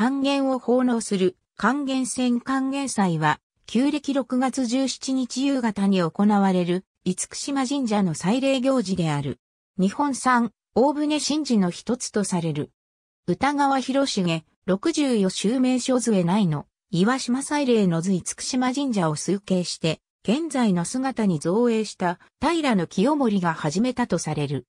還元を奉納する還元戦還元祭は、旧暦6月17日夕方に行われる、厳島神社の祭礼行事である。日本産、大船神事の一つとされる。歌川広重、64襲名所杖内の、岩島祭礼の図厳島神社を推計して、現在の姿に造営した平の清盛が始めたとされる。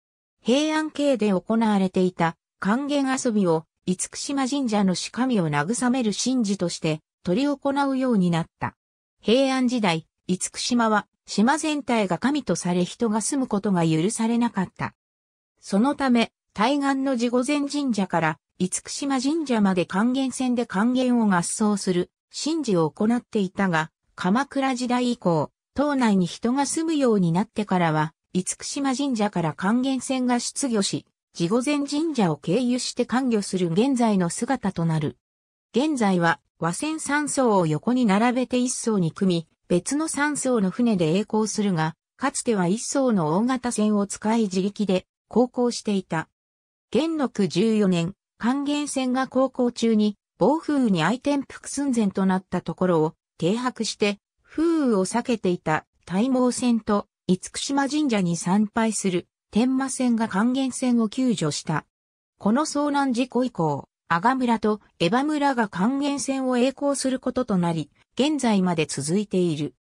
平安系で行われていた還元遊びを厳島神社の死神を慰める神事として取り行うようになった。平安時代、厳島は島全体が神とされ人が住むことが許されなかった。そのため、対岸の地御前神社から厳島神社まで還元船で還元を合奏する神事を行っていたが、鎌倉時代以降、島内に人が住むようになってからは、厳島神社から還元船が出魚し、地御前神社を経由して関御する現在の姿となる。現在は和船三層を横に並べて一層に組み、別の三層の船で栄光するが、かつては一層の大型船を使い自力で航行していた。元禄14年、還元船が航行中に暴風雨に相転覆寸前となったところを停泊して、風雨を避けていた大毛船と厳島神社に参拝する天馬線が還元線を救助した。この遭難事故以降、阿賀村と江場村が還元線を栄光することとなり、現在まで続いている。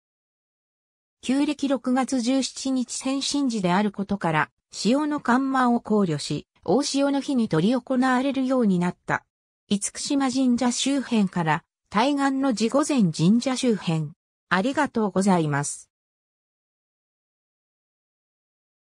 旧暦6月17日先進時であることから、潮の緩慢を考慮し、大潮の日に取り行われるようになった。五福島神社周辺から、対岸の地御前神社周辺。ありがとうございます。